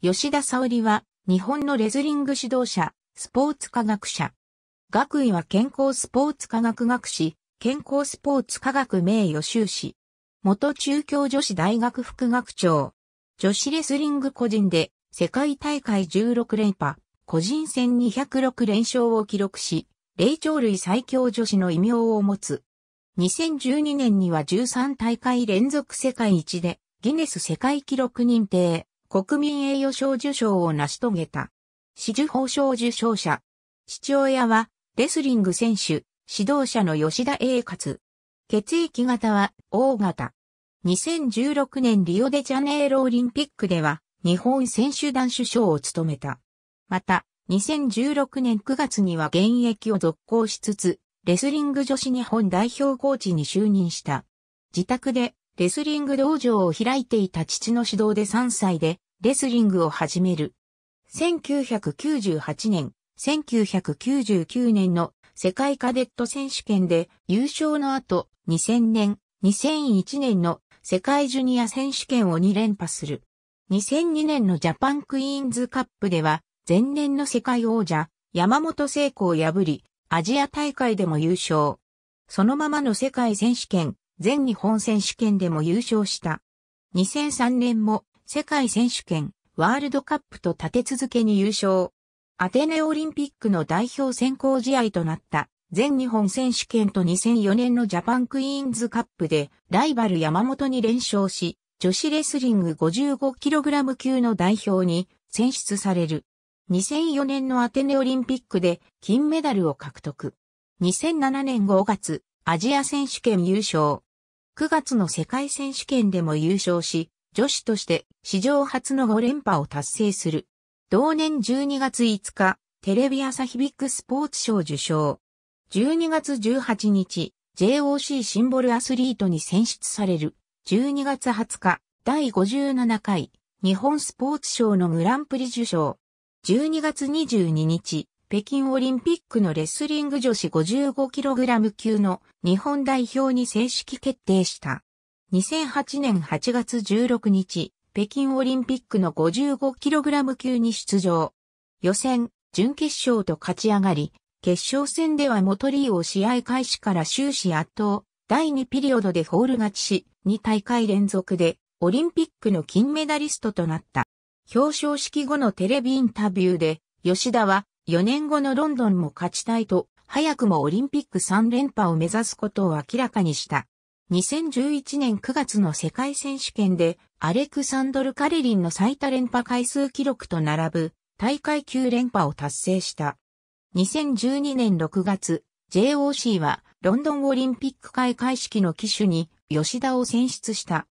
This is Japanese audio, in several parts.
吉田沙織は、日本のレスリング指導者、スポーツ科学者。学位は健康スポーツ科学学士、健康スポーツ科学名誉修士。元中京女子大学副学長。女子レスリング個人で、世界大会16連覇、個人戦206連勝を記録し、霊長類最強女子の異名を持つ。2012年には13大会連続世界一で、ギネス世界記録認定。国民栄誉賞受賞を成し遂げた。紫綬褒章受賞者。父親は、レスリング選手、指導者の吉田栄勝。血液型は、O 型。2016年リオデジャネイロオリンピックでは、日本選手団首相を務めた。また、2016年9月には現役を続行しつつ、レスリング女子日本代表コーチに就任した。自宅でレスリング道場を開いていた父の指導で3歳でレスリングを始める。1998年、1999年の世界カデット選手権で優勝の後、2000年、2001年の世界ジュニア選手権を2連覇する。2002年のジャパンクイーンズカップでは、前年の世界王者、山本聖子を破り、アジア大会でも優勝。そのままの世界選手権、全日本選手権でも優勝した。2003年も世界選手権、ワールドカップと立て続けに優勝。アテネオリンピックの代表選考試合となった全日本選手権と2004年のジャパンクイーンズカップでライバル山本に連勝し、女子レスリング 55kg 級の代表に選出される。2004年のアテネオリンピックで金メダルを獲得。2007年5月、アジア選手権優勝。9月の世界選手権でも優勝し、女子として史上初の5連覇を達成する。同年12月5日、テレビ朝日ビッグスポーツ賞受賞。12月18日、JOC シンボルアスリートに選出される。12月20日、第57回日本スポーツ賞のグランプリ受賞。12月22日、北京オリンピックのレスリング女子 55kg 級の日本代表に正式決定した。2008年8月16日、北京オリンピックの 55kg 級に出場。予選、準決勝と勝ち上がり、決勝戦ではモトリーを試合開始から終始圧倒、第2ピリオドでホール勝ちし、2大会連続でオリンピックの金メダリストとなった。表彰式後のテレビインタビューで、吉田は4年後のロンドンも勝ちたいと、早くもオリンピック3連覇を目指すことを明らかにした。2011年9月の世界選手権で、アレクサンドル・カレリンの最多連覇回数記録と並ぶ、大会9連覇を達成した。2012年6月、JOC はロンドンオリンピック開会式の機種に吉田を選出した。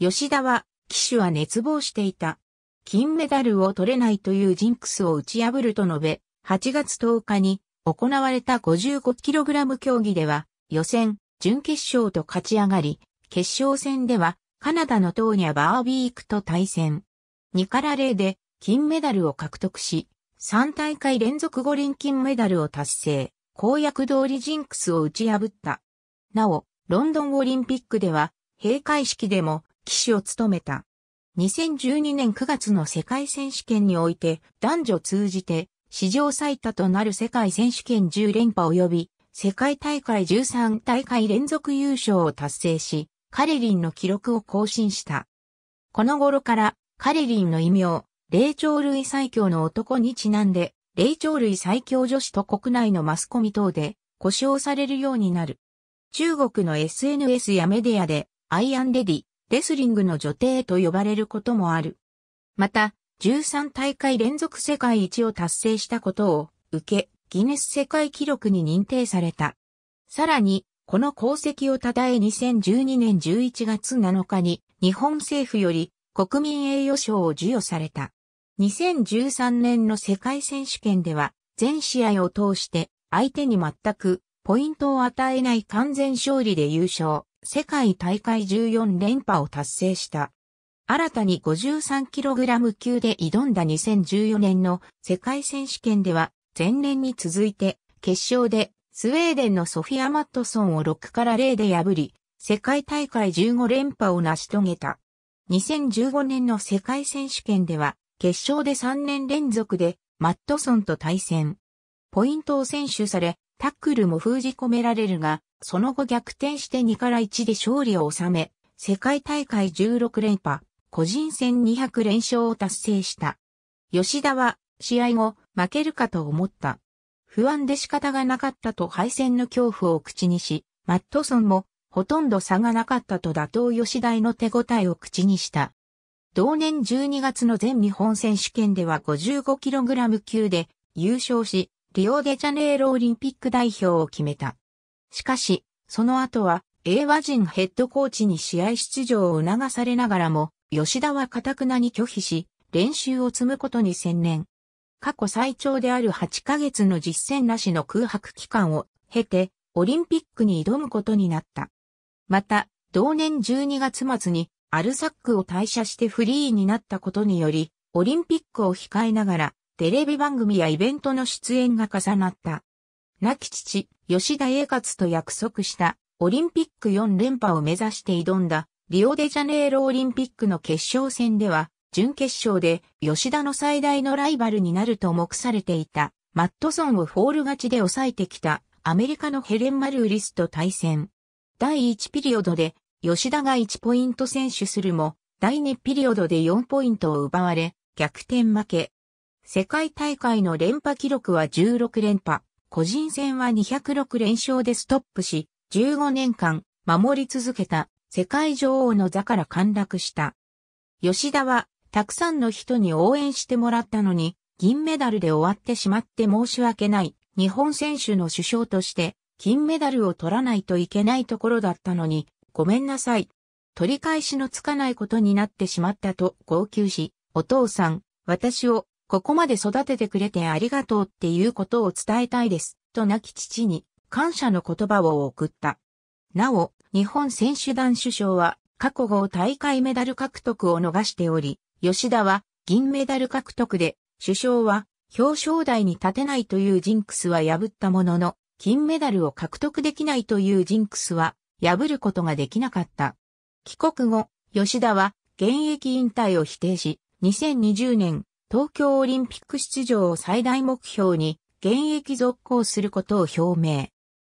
吉田は、機種は熱望していた。金メダルを取れないというジンクスを打ち破ると述べ、8月10日に行われた 55kg 競技では予選、準決勝と勝ち上がり、決勝戦ではカナダのトーニャ・バービークと対戦。2から0で金メダルを獲得し、3大会連続五輪金メダルを達成、公約通りジンクスを打ち破った。なお、ロンドンオリンピックでは閉会式でも騎手を務めた。2012年9月の世界選手権において男女通じて史上最多となる世界選手権10連覇及び、世界大会13大会連続優勝を達成し、カレリンの記録を更新した。この頃からカレリンの異名、霊長類最強の男にちなんで、霊長類最強女子と国内のマスコミ等で呼称されるようになる。中国の SNS やメディアで、アイアンレディ、レスリングの女帝と呼ばれることもある。また、13大会連続世界一を達成したことを受け、ギネス世界記録に認定された。さらに、この功績を称え2012年11月7日に日本政府より国民栄誉賞を授与された。2013年の世界選手権では全試合を通して相手に全くポイントを与えない完全勝利で優勝、世界大会14連覇を達成した。新たに 53kg 級で挑んだ2014年の世界選手権では、前年に続いて、決勝でスウェーデンのソフィア・マットソンを6から0で破り、世界大会15連覇を成し遂げた。2015年の世界選手権では、決勝で3年連続でマットソンと対戦。ポイントを選手され、タックルも封じ込められるが、その後逆転して2から1で勝利を収め、世界大会16連覇。個人戦200連勝を達成した。吉田は、試合後、負けるかと思った。不安で仕方がなかったと敗戦の恐怖を口にし、マットソンも、ほとんど差がなかったと打倒吉田への手応えを口にした。同年12月の全日本選手権では 55kg 級で優勝し、リオデジャネイロオリンピック代表を決めた。しかし、その後は、英和人ヘッドコーチに試合出場を促されながらも、吉田は堅くなに拒否し、練習を積むことに専念。過去最長である8ヶ月の実践なしの空白期間を経て、オリンピックに挑むことになった。また、同年12月末にアルサックを退社してフリーになったことにより、オリンピックを控えながら、テレビ番組やイベントの出演が重なった。亡き父、吉田栄勝と約束した、オリンピック4連覇を目指して挑んだ、リオデジャネイロオリンピックの決勝戦では、準決勝で吉田の最大のライバルになると目されていた、マットソンをフォール勝ちで抑えてきたアメリカのヘレン・マルーリスと対戦。第1ピリオドで吉田が1ポイント選手するも、第2ピリオドで4ポイントを奪われ、逆転負け。世界大会の連覇記録は16連覇、個人戦は206連勝でストップし、15年間守り続けた。世界女王の座から陥落した。吉田は、たくさんの人に応援してもらったのに、銀メダルで終わってしまって申し訳ない。日本選手の首相として、金メダルを取らないといけないところだったのに、ごめんなさい。取り返しのつかないことになってしまったと号泣し、お父さん、私をここまで育ててくれてありがとうっていうことを伝えたいです、と亡き父に感謝の言葉を送った。なお、日本選手団主将は過去後大会メダル獲得を逃しており、吉田は銀メダル獲得で、主将は表彰台に立てないというジンクスは破ったものの、金メダルを獲得できないというジンクスは破ることができなかった。帰国後、吉田は現役引退を否定し、2020年東京オリンピック出場を最大目標に現役続行することを表明。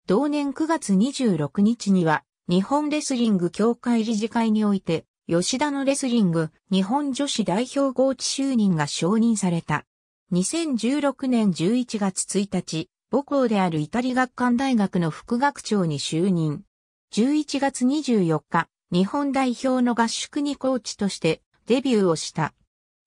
同年9月26日には日本レスリング協会理事会において、吉田のレスリング日本女子代表合チ就任が承認された。2016年11月1日、母校であるイタリ学館大学の副学長に就任。11月24日、日本代表の合宿にコーチとしてデビューをした。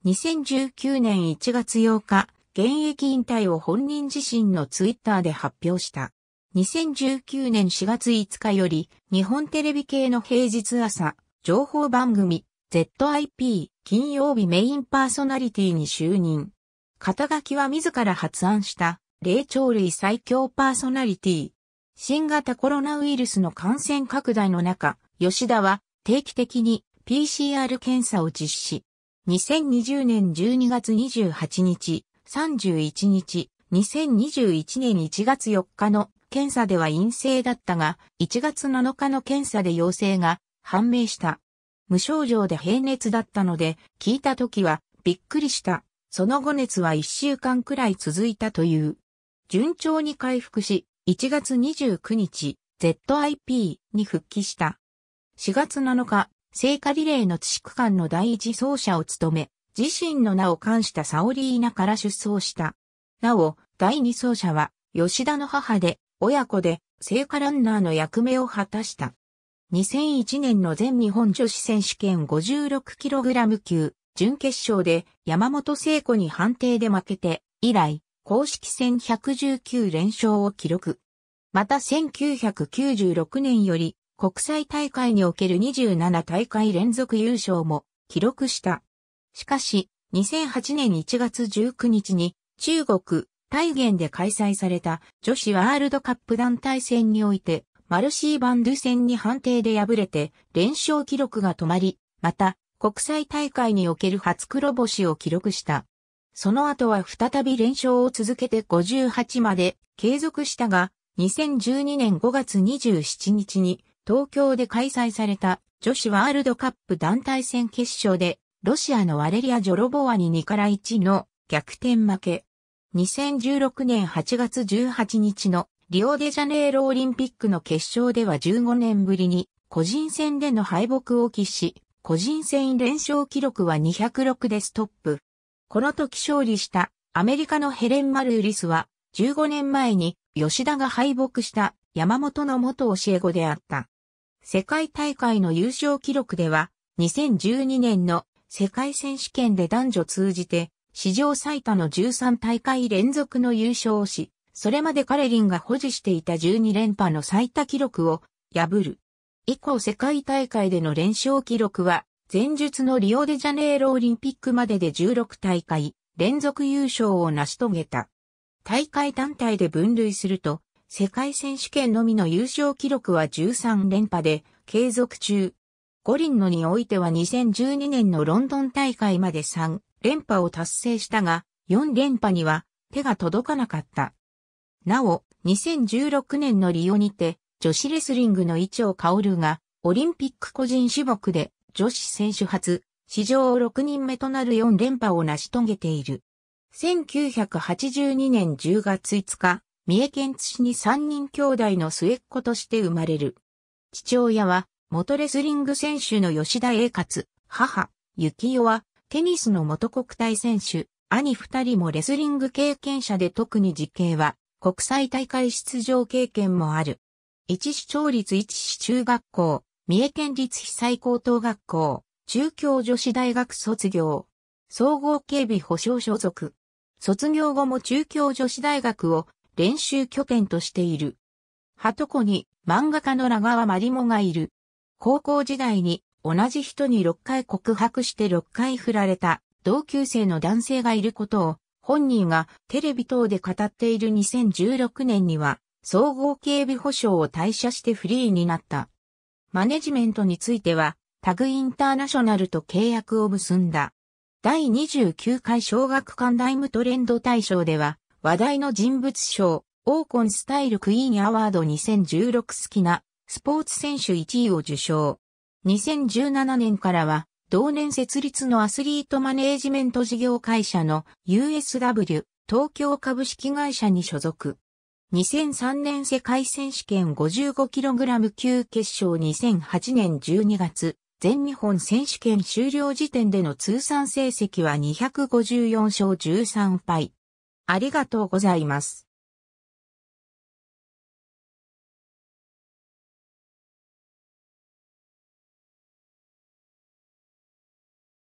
2019年1月8日、現役引退を本人自身のツイッターで発表した。2019年4月5日より、日本テレビ系の平日朝、情報番組、ZIP、金曜日メインパーソナリティに就任。肩書きは自ら発案した、霊長類最強パーソナリティ。新型コロナウイルスの感染拡大の中、吉田は定期的に PCR 検査を実施。2020年12月28日、31日、2021年1月4日の検査では陰性だったが、1月7日の検査で陽性が判明した。無症状で平熱だったので、聞いた時はびっくりした。その後熱は1週間くらい続いたという。順調に回復し、1月29日、ZIP に復帰した。4月7日、聖火リレーの地区間の第一走者を務め、自身の名を冠したサオリーナから出走した。なお、第二走者は、吉田の母で、親子で聖火ランナーの役目を果たした。2001年の全日本女子選手権 56kg 級準決勝で山本聖子に判定で負けて以来公式戦119連勝を記録。また1996年より国際大会における27大会連続優勝も記録した。しかし2008年1月19日に中国大元で開催された女子ワールドカップ団体戦において、マルシー・バンドゥ戦に判定で敗れて、連勝記録が止まり、また、国際大会における初黒星を記録した。その後は再び連勝を続けて58まで継続したが、2012年5月27日に東京で開催された女子ワールドカップ団体戦決勝でロシアのワレリア・ジョロボワに2から1の逆転負け。2016年8月18日のリオデジャネイロオリンピックの決勝では15年ぶりに個人戦での敗北を喫し、個人戦連勝記録は206でストップ。この時勝利したアメリカのヘレン・マルーリスは15年前に吉田が敗北した山本の元教え子であった。世界大会の優勝記録では2012年の世界選手権で男女通じて史上最多の13大会連続の優勝をし、それまでカレリンが保持していた12連覇の最多記録を破る。以降世界大会での連勝記録は、前述のリオデジャネイロオリンピックまでで16大会連続優勝を成し遂げた。大会単体で分類すると、世界選手権のみの優勝記録は13連覇で継続中。五輪のにおいては2012年のロンドン大会まで3連覇を達成したが、4連覇には手が届かなかった。なお、2016年のリオにて、女子レスリングの伊調薫が、オリンピック個人種目で、女子選手初、史上6人目となる4連覇を成し遂げている。1982年10月5日、三重県津市に3人兄弟の末っ子として生まれる。父親は、元レスリング選手の吉田栄勝、母、幸代は、テニスの元国体選手、兄二人もレスリング経験者で特に時系は国際大会出場経験もある。一市町立一市中学校、三重県立被災高等学校、中京女子大学卒業、総合警備保障所属。卒業後も中京女子大学を練習拠点としている。鳩子に漫画家のラガワマリモがいる。高校時代に同じ人に6回告白して6回振られた同級生の男性がいることを本人がテレビ等で語っている2016年には総合警備保障を退社してフリーになった。マネジメントについてはタグインターナショナルと契約を結んだ。第29回小学館ライムトレンド大賞では話題の人物賞、オーコンスタイルクイーンアワード2016好きなスポーツ選手1位を受賞。2017年からは、同年設立のアスリートマネージメント事業会社の USW 東京株式会社に所属。2003年世界選手権 55kg 級決勝2008年12月、全日本選手権終了時点での通算成績は254勝13敗。ありがとうございます。